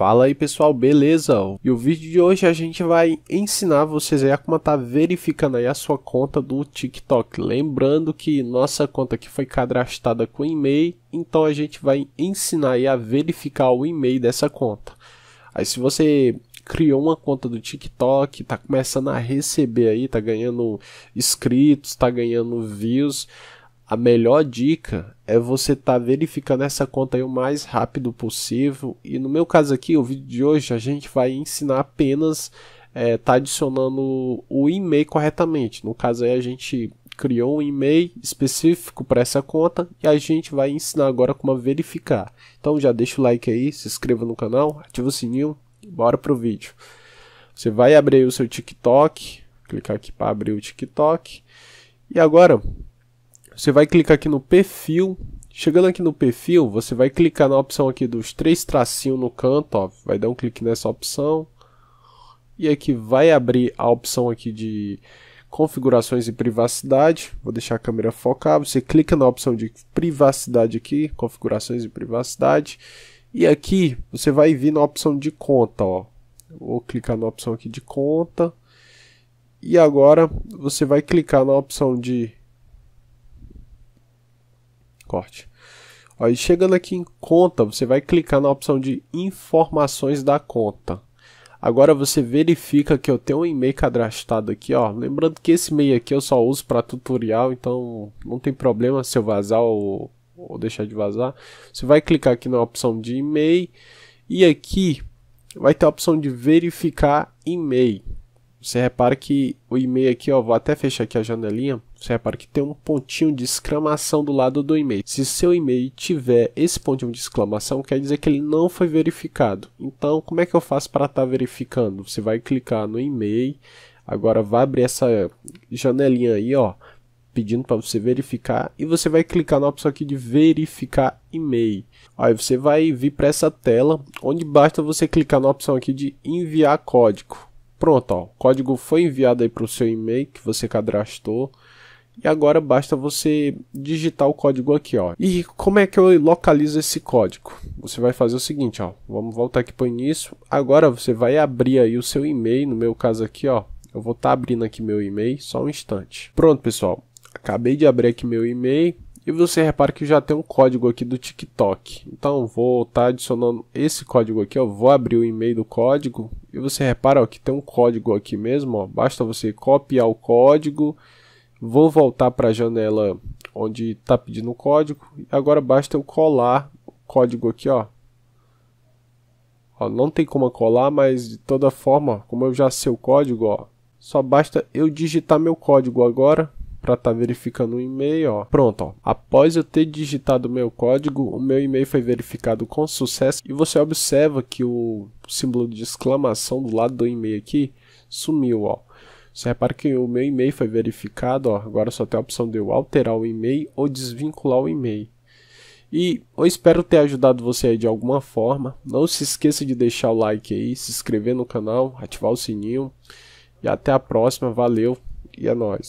Fala aí pessoal, beleza? E o vídeo de hoje a gente vai ensinar vocês aí a como tá verificando aí a sua conta do TikTok. Lembrando que nossa conta aqui foi cadastrada com e-mail, então a gente vai ensinar aí a verificar o e-mail dessa conta. Aí se você criou uma conta do TikTok, tá começando a receber aí, tá ganhando inscritos, tá ganhando views, a melhor dica é você estar tá verificando essa conta aí o mais rápido possível. E no meu caso aqui, o vídeo de hoje, a gente vai ensinar apenas é, tá adicionando o e-mail corretamente. No caso aí a gente criou um e-mail específico para essa conta e a gente vai ensinar agora como verificar. Então já deixa o like aí, se inscreva no canal, ativa o sininho e bora pro vídeo. Você vai abrir o seu TikTok, clicar aqui para abrir o TikTok. E agora você vai clicar aqui no perfil. Chegando aqui no perfil, você vai clicar na opção aqui dos três tracinhos no canto, ó. Vai dar um clique nessa opção. E aqui vai abrir a opção aqui de configurações e privacidade. Vou deixar a câmera focar. Você clica na opção de privacidade aqui, configurações e privacidade. E aqui você vai vir na opção de conta, ó. Vou clicar na opção aqui de conta. E agora você vai clicar na opção de corte. Ó, e chegando aqui em conta, você vai clicar na opção de informações da conta. Agora você verifica que eu tenho um e-mail cadastrado aqui, ó. Lembrando que esse e-mail aqui eu só uso para tutorial, então não tem problema se eu vazar ou, ou deixar de vazar. Você vai clicar aqui na opção de e-mail e aqui vai ter a opção de verificar e-mail. Você repara que o e-mail aqui, ó, vou até fechar aqui a janelinha. Você repara que tem um pontinho de exclamação do lado do e-mail. Se seu e-mail tiver esse pontinho de exclamação, quer dizer que ele não foi verificado. Então, como é que eu faço para estar tá verificando? Você vai clicar no e-mail, agora vai abrir essa janelinha aí, ó, pedindo para você verificar e você vai clicar na opção aqui de verificar e-mail. Aí você vai vir para essa tela, onde basta você clicar na opção aqui de enviar código. Pronto, ó, o código foi enviado aí para o seu e-mail que você cadastrou. E agora basta você digitar o código aqui, ó. E como é que eu localizo esse código? Você vai fazer o seguinte, ó. Vamos voltar aqui para o início. Agora você vai abrir aí o seu e-mail, no meu caso aqui, ó. Eu vou estar tá abrindo aqui meu e-mail, só um instante. Pronto, pessoal. Acabei de abrir aqui meu e-mail. E você repara que já tem um código aqui do TikTok. Então vou estar tá adicionando esse código aqui, ó. Vou abrir o e-mail do código. E você repara ó, que tem um código aqui mesmo, ó. Basta você copiar o código Vou voltar para a janela onde está pedindo o código. Agora basta eu colar o código aqui, ó. ó. Não tem como colar, mas de toda forma, como eu já sei o código, ó, só basta eu digitar meu código agora para estar tá verificando o e-mail, ó. Pronto, ó. Após eu ter digitado meu código, o meu e-mail foi verificado com sucesso e você observa que o símbolo de exclamação do lado do e-mail aqui sumiu, ó. Você repara que o meu e-mail foi verificado, ó, agora só tem a opção de eu alterar o e-mail ou desvincular o e-mail. E eu espero ter ajudado você aí de alguma forma. Não se esqueça de deixar o like aí, se inscrever no canal, ativar o sininho. E até a próxima, valeu e é nóis.